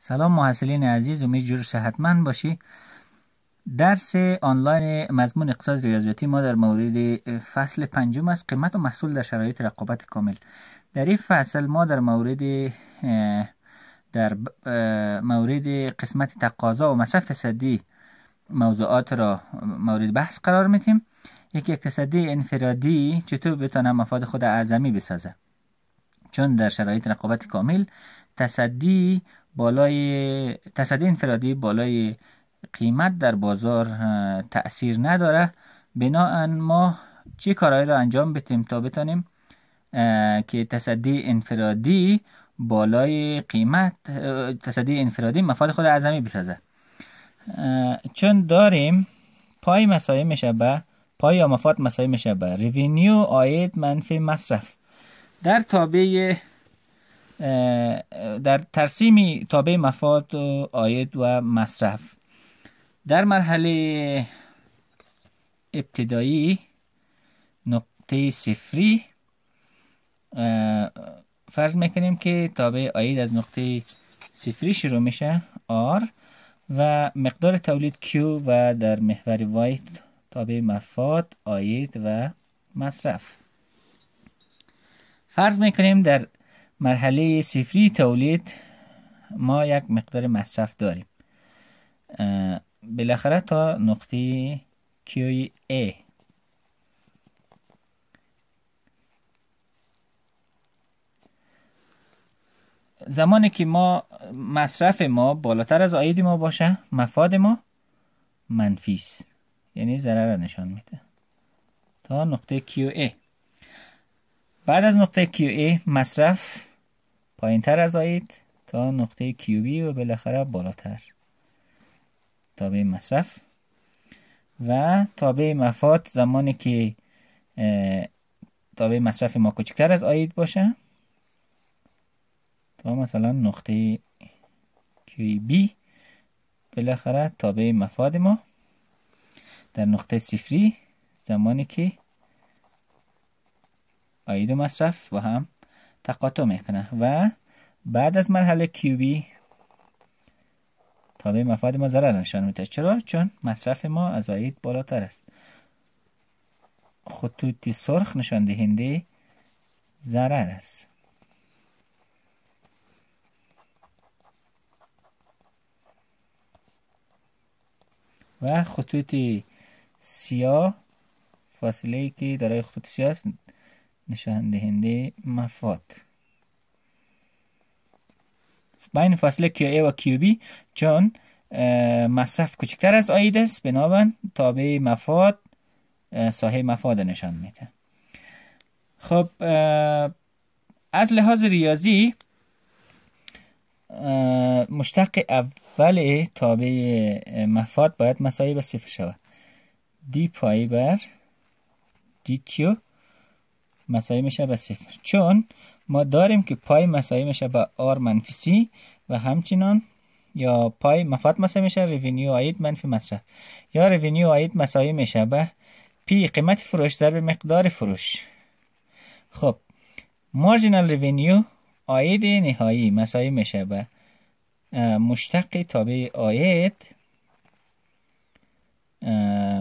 سلام محصلین عزیز امید جور صحتمند باشی درس آنلاین مضمون اقتصاد ریاضیاتی ما در مورد فصل پنجم است قیمت و محصول در شرایط رقابت کامل در این فصل ما در مورد در مورد قسمت تقاضا و مصرف تصدی موضوعات را مورد بحث قرار میتیم یک اقتصادی انفرادی چطور بتانه مفاد خود اعظمی بسازه چون در شرایط رقابت کامل تصدی بالای تصدی انفرادی بالای قیمت در بازار تاثیر نداره بناا ما چه کارهایی را انجام بتیم تا بتانیم که تصدی انفرادی بالای قیمت تصدی انفرادی مفاد خود اعظمی بسازه چون داریم پای مساوی میشه به پای یا مفاد مسایه میشه به ریوینیو آید منفی مصرف در تابع در ترسیم تابع مفاد و آید و مصرف در مرحله ابتدایی نقطه صفری فرض میکنیم که تابع آید از نقطه صفری شروع میشه R و مقدار تولید Q و در محور Y تابع مفاد آید و مصرف فرض میکنیم در مرحله صفری تولید ما یک مقدار مصرف داریم بالاخره تا نقطه کیوی ای زمانی که ما مصرف ما بالاتر از آید ما باشه مفاد ما منفیس. یعنی ضرر نشان میده تا نقطه کیو ای بعد از نقطه کیو ای مصرف پایین تر از آید تا نقطه کیوبی و بالاخره بالاتر تابع مصرف و تابع مفاد زمانی که تابع مصرف ما کوچکتر از آید باشه تا مثلا نقطه بی بالاخره تابع مفاد ما در نقطه صفری زمانی که آید مصرف و هم تقاطع میکنه و بعد از مرحله کیوبی تابع مفاد ما ضرر نشان میده چرا چون مصرف ما از آید بالاتر است خطوطی سرخ نشان دهنده ضرر است و خطوط سیاه فاصله که دارای خطوط سیاه است نشان دهنده مفاد بین فاصله ای و بی چون مصرف کوچکتر از آید است بنابراین تابع مفاد صاحب مفاد نشان میده خب از لحاظ ریاضی مشتق اول تابع مفاد باید مساوی به صفر شود دی پای بر دی کیو مساوی میشه به صفر چون ما داریم که پای مساوی میشه به آر منفی سی و همچنان یا پای مفاد مساوی میشه ریونیو آید منفی مصرف یا ریونیو آید مساوی میشه به پی قیمت فروش ضرب مقدار فروش خب مارجینال ریونیو آید نهایی مساوی میشه به مشتق تابع آید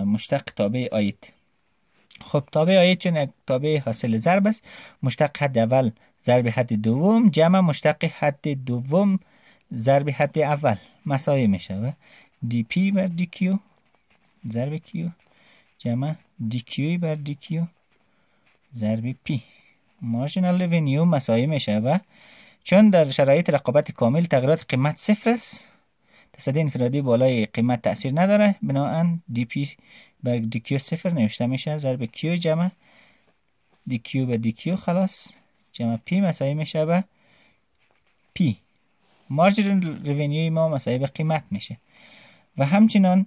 مشتق تابع آید خب تابع آیه چون تابع حاصل ضرب است مشتق حد اول ضرب حد دوم جمع مشتق حد دوم ضرب حد اول مساوی می شود دی پی بر دی کیو ضرب کیو جمع دی کیوی بر دی کیو ضرب پی مارجینال رونیو مساوی می شود چون در شرایط رقابت کامل تغییرات قیمت صفر است تصدی انفرادی بالای قیمت تاثیر نداره بناهن دی پی بر دی کیو صفر نوشته میشه ضرب کیو جمع دی کیو به دی کیو خلاص جمع پی مساوی میشه به پی مارجرین ما مساوی به قیمت میشه و همچنان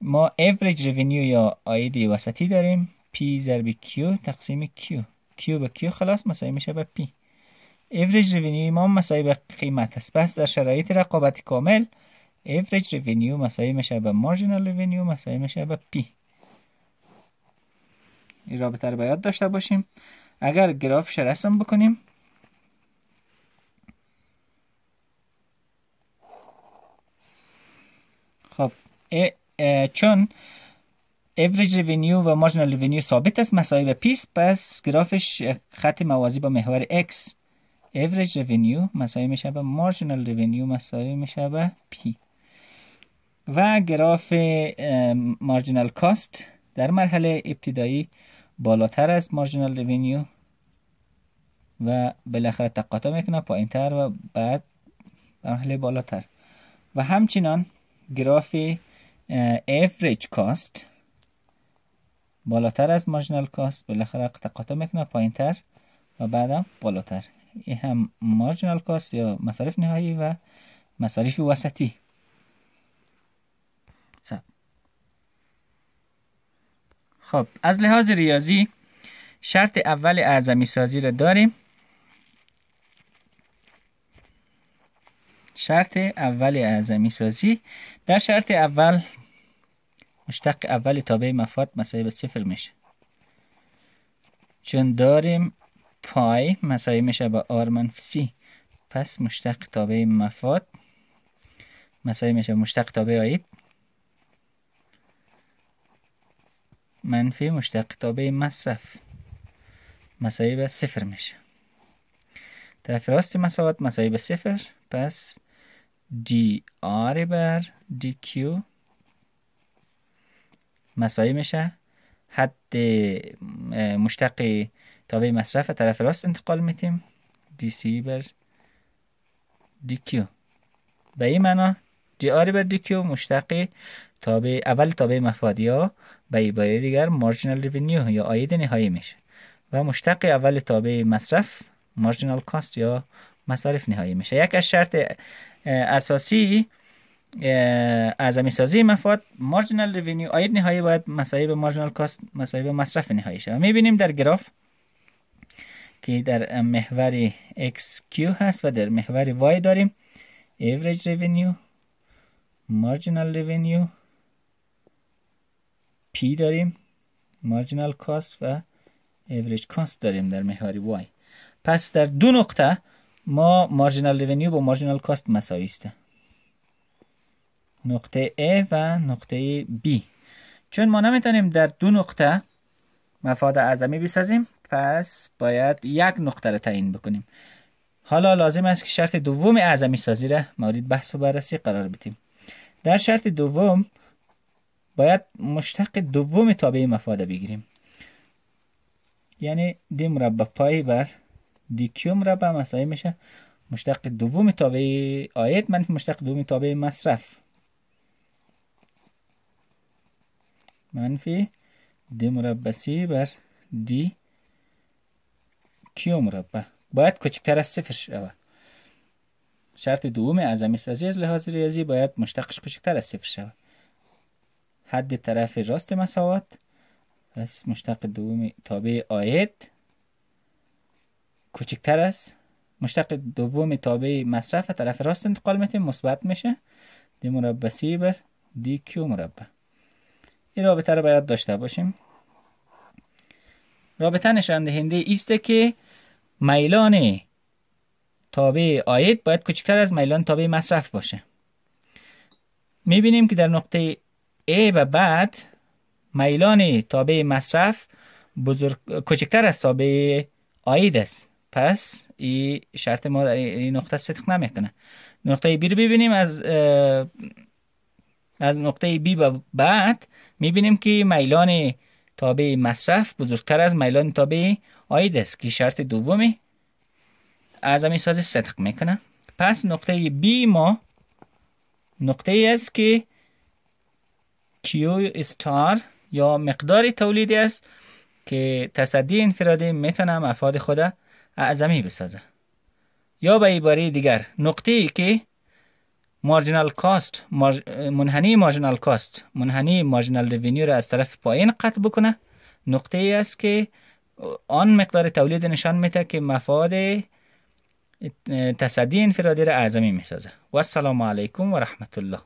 ما اوریج ریونیو یا عاید وسطی داریم پی ضرب کیو تقسیم کیو کیو به کیو خلاص مساوی میشه به پی اوریج رونیو ما مساوی به قیمت است پس در شرایط رقابت کامل average revenue مساوی میشه به marginal revenue مساوی میشه به P این رابطه رو باید داشته باشیم اگر گرافش رسم بکنیم خب اه چون average revenue و marginal revenue ثابت است مساوی به P پس گرافش خط موازی با محور x average revenue مساوی میشه به marginal revenue مساوی میشه به p و گراف مارجینال کاست در مرحله ابتدایی بالاتر از مارجینال ریونیو و بالاخره تقاطع میکنه پایین تر و بعد مرحله بالاتر و همچنان گراف افریج کاست بالاتر از مارجینال کاست بالاخره تقاطع میکنه پایین تر و بعدم بالاتر این هم مارجینال کاست یا مصارف نهایی و مصارف وسطی خب از لحاظ ریاضی شرط اول اعظمی سازی را داریم شرط اول اعظمی سازی در شرط اول مشتق اول تابع مفاد مساوی به صفر میشه چون داریم پای مساوی میشه با آر سی پس مشتق تابع مفاد مساوی میشه مشتق تابع آید منفی مشتق تابع مصرف مساوی به صفر میشه طرف راست مساوات مساوی به صفر پس دی آر بر دی کیو مساوی میشه حد مشتق تابع مصرف طرف راست انتقال میتیم دی سی بر دی کیو به این معنا دی آر بر دی کیو مشتق تابع اول تابع مفادیا به عبارت دیگر مارجینال ریونیو یا آید نهایی میشه و مشتق اول تابع مصرف مارجینال کاست یا مصارف نهایی میشه یک از شرط اساسی از مفاد مارجینال ریونیو آید نهایی باید مصایب مارجینال کاست به مصرف نهایی شد میبینیم در گراف که در محور XQ هست و در محور Y داریم average ریونیو marginal ریونیو پی داریم مارجینال کاست و اوریج کاست داریم در محور وای پس در دو نقطه ما مارجینال ریونیو با مارجینال کاست مساوی است نقطه A و نقطه B چون ما نمیتونیم در دو نقطه مفاد اعظمی بسازیم پس باید یک نقطه را تعیین بکنیم حالا لازم است که شرط دوم اعظمی سازی را مورد بحث و بررسی قرار بدیم در شرط دوم باید مشتق دوم تابع مفاده بگیریم یعنی دی مربع پای بر دی کیو مربع مساوی میشه مشتق دوم تابع عاید من مشتق دوم تابع مصرف منفی دی مربع سی بر دی کیو مربع باید کوچکتر از صفر شود شرط دوم از سازی از لحاظ ریاضی باید مشتقش کوچکتر از صفر شود حد طرف راست مساوات پس مشتق دوم تابع آید کوچکتر است مشتق دوم تابع مصرف طرف راست انتقال میتیم مثبت میشه دی مربع سی بر دی کیو مربع این رابطه رو باید داشته باشیم رابطه نشان دهنده ایسته که میلان تابع آید باید کوچکتر از میلان تابع مصرف باشه میبینیم که در نقطه ای و بعد میلان تابع مصرف بزرگ... کوچکتر از تابع آید است پس این شرط ما در این نقطه صدق نمیکنه نقطه بی رو ببینیم از از نقطه بی به بعد میبینیم که میلان تابع مصرف بزرگتر از میلان تابع آید است که شرط دومی از همین ساز صدق میکنه پس نقطه بی ما نقطه ای است که کیو استار یا مقدار تولیدی است که تصدی انفرادی میتونه مفاد خود اعظمی بسازه یا به عباره دیگر نقطه ای که مارجینال کاست منحنی مارجنال کاست منحنی مارجینال رونیو را از طرف پایین قطع بکنه نقطه ای است که آن مقدار تولید نشان میده که مفاد تصدی انفرادی را اعظمی میسازه و السلام علیکم و رحمت الله